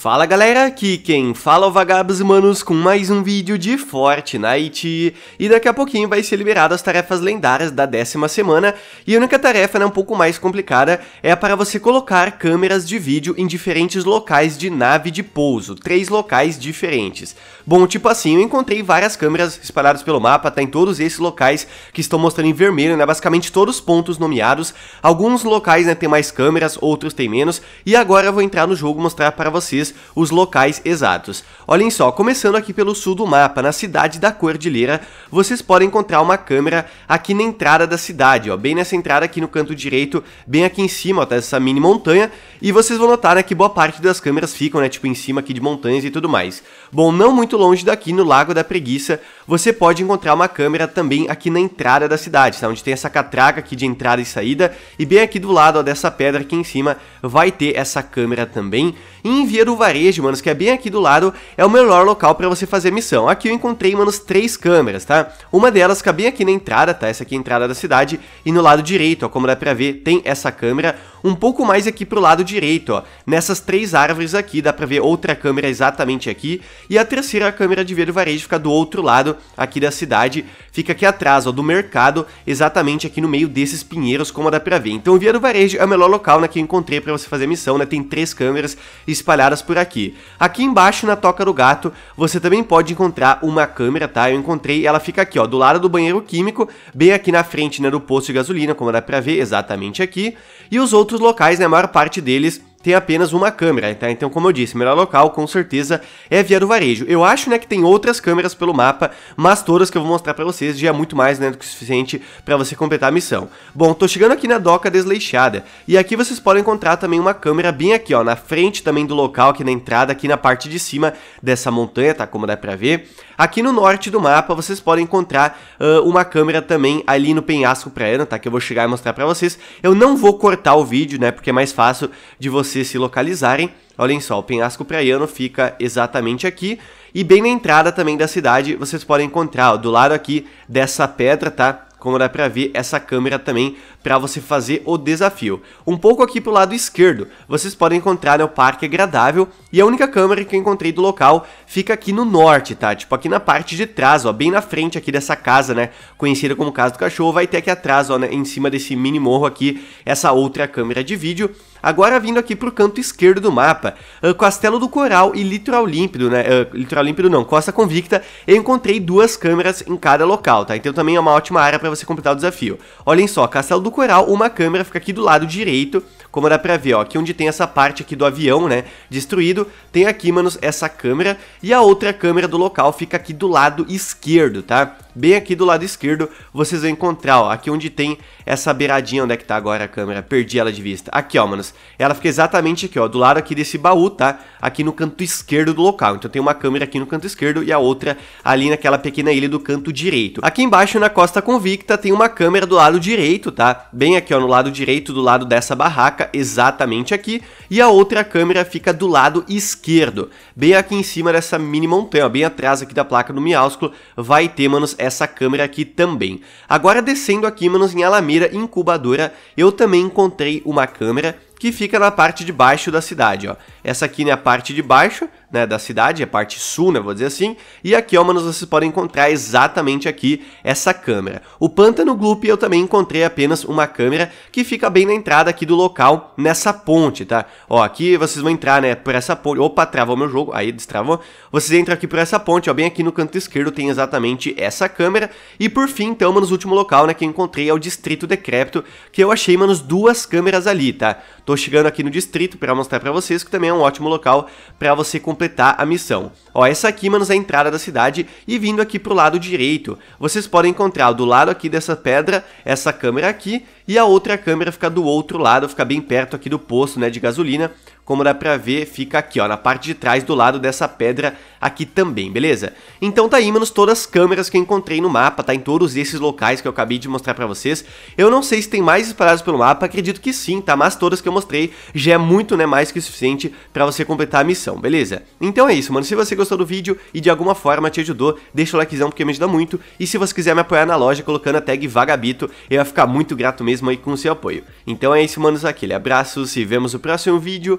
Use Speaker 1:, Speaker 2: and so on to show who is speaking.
Speaker 1: Fala galera, aqui quem fala é o Vagabos Manos com mais um vídeo de Fortnite e daqui a pouquinho vai ser liberado as tarefas lendárias da décima semana e a única tarefa né, um pouco mais complicada é para você colocar câmeras de vídeo em diferentes locais de nave de pouso, três locais diferentes. Bom, tipo assim, eu encontrei várias câmeras espalhadas pelo mapa, tá em todos esses locais que estão mostrando em vermelho, né, basicamente todos os pontos nomeados, alguns locais né, tem mais câmeras, outros tem menos e agora eu vou entrar no jogo mostrar para vocês os locais exatos. Olhem só, começando aqui pelo sul do mapa, na cidade da Cordilheira, vocês podem encontrar uma câmera aqui na entrada da cidade, ó, bem nessa entrada aqui no canto direito, bem aqui em cima, ó, tá essa mini montanha, e vocês vão notar né, que boa parte das câmeras ficam, né, tipo em cima aqui de montanhas e tudo mais. Bom, não muito longe daqui, no Lago da Preguiça, você pode encontrar uma câmera também aqui na entrada da cidade, tá, onde tem essa catraca aqui de entrada e saída, e bem aqui do lado ó, dessa pedra aqui em cima vai ter essa câmera também. E em o do varejo, mano, que é bem aqui do lado, é o melhor local para você fazer missão. Aqui eu encontrei, manos, três câmeras, tá? Uma delas fica bem aqui na entrada, tá? Essa aqui é a entrada da cidade, e no lado direito, ó, como dá pra ver, tem essa câmera um pouco mais aqui pro lado direito, ó. Nessas três árvores aqui, dá pra ver outra câmera exatamente aqui, e a terceira câmera de ver o varejo fica do outro lado aqui da cidade, fica aqui atrás, ó, do mercado, exatamente aqui no meio desses pinheiros, como dá pra ver. Então o Via do Varejo é o melhor local, né, que eu encontrei pra você fazer a missão, né, tem três câmeras espalhadas por aqui. Aqui embaixo, na Toca do Gato, você também pode encontrar uma câmera, tá? Eu encontrei, ela fica aqui, ó, do lado do banheiro químico, bem aqui na frente, né, do posto de gasolina, como dá pra ver, exatamente aqui, e os outros outros locais, né? A maior parte deles tem apenas uma câmera, tá? Então, como eu disse, o melhor local com certeza é via do varejo. Eu acho, né, que tem outras câmeras pelo mapa, mas todas que eu vou mostrar para vocês já é muito mais, né, do que o suficiente para você completar a missão. Bom, tô chegando aqui na doca desleixada, e aqui vocês podem encontrar também uma câmera bem aqui, ó, na frente também do local, aqui na entrada, aqui na parte de cima dessa montanha, tá? Como dá pra ver. Aqui no norte do mapa, vocês podem encontrar uh, uma câmera também ali no penhasco praiano, tá? Que eu vou chegar e mostrar para vocês. Eu não vou cortar o vídeo, né, porque é mais fácil de você vocês se localizarem, olhem só, o penhasco praiano fica exatamente aqui e bem na entrada também da cidade vocês podem encontrar ó, do lado aqui dessa pedra, tá? Como dá pra ver, essa câmera também para você fazer o desafio. Um pouco aqui pro lado esquerdo, vocês podem encontrar né, o Parque Agradável e a única câmera que eu encontrei do local fica aqui no norte, tá? Tipo aqui na parte de trás, ó, bem na frente aqui dessa casa, né? Conhecida como Casa do Cachorro, vai ter aqui atrás, ó, né, em cima desse mini morro aqui, essa outra câmera de vídeo. Agora vindo aqui pro canto esquerdo do mapa, uh, Castelo do Coral e Litoral Límpido, né? Uh, litoral Límpido não, Costa Convicta, eu encontrei duas câmeras em cada local, tá? Então também é uma ótima área para você completar o desafio. Olhem só, Castelo do Coral, uma câmera fica aqui do lado direito como dá pra ver, ó, aqui onde tem essa parte aqui do avião, né, destruído, tem aqui, manos, essa câmera, e a outra câmera do local fica aqui do lado esquerdo, tá? Bem aqui do lado esquerdo, vocês vão encontrar, ó, aqui onde tem essa beiradinha, onde é que tá agora a câmera, perdi ela de vista. Aqui, ó, manos, ela fica exatamente aqui, ó, do lado aqui desse baú, tá? Aqui no canto esquerdo do local, então tem uma câmera aqui no canto esquerdo e a outra ali naquela pequena ilha do canto direito. Aqui embaixo, na costa convicta, tem uma câmera do lado direito, tá? Bem aqui, ó, no lado direito, do lado dessa barraca, exatamente aqui, e a outra câmera fica do lado esquerdo, bem aqui em cima dessa mini montanha, bem atrás aqui da placa do miásculo, vai ter, manos, essa câmera aqui também. Agora descendo aqui, manos, em Alameda Incubadora, eu também encontrei uma câmera que fica na parte de baixo da cidade. Ó. Essa aqui é né, a parte de baixo né, da cidade, a parte sul, né, vou dizer assim, e aqui, ó, manos, vocês podem encontrar exatamente aqui essa câmera. O Pântano Gloop eu também encontrei apenas uma câmera que fica bem na entrada aqui do local, nessa ponte, tá? Ó, aqui vocês vão entrar, né, por essa ponte, opa, travou meu jogo, aí destravou, vocês entram aqui por essa ponte, ó, bem aqui no canto esquerdo tem exatamente essa câmera, e por fim, então, manos, o último local, né, que eu encontrei é o Distrito Decrépito, que eu achei, manos, duas câmeras ali, tá? Tô chegando aqui no distrito para mostrar para vocês que também é um ótimo local para você completar a missão. Ó, essa aqui, manos, é a entrada da cidade e vindo aqui pro lado direito, vocês podem encontrar do lado aqui dessa pedra essa câmera aqui e a outra câmera fica do outro lado, fica bem perto aqui do posto, né, de gasolina, como dá pra ver, fica aqui ó, na parte de trás do lado dessa pedra aqui também, beleza? Então tá aí, manos, todas as câmeras que eu encontrei no mapa, tá? Em todos esses locais que eu acabei de mostrar pra vocês. Eu não sei se tem mais espalhados pelo mapa, acredito que sim, tá? Mas todas que eu mostrei já é muito, né, mais que o suficiente pra você completar a missão, beleza? Então é isso, mano. Se você gostou do vídeo e de alguma forma te ajudou, deixa o likezão porque me ajuda muito. E se você quiser me apoiar na loja colocando a tag Vagabito, eu ia ficar muito grato mesmo aí com o seu apoio. Então é isso, manos, aquele abraço, se vemos no próximo vídeo.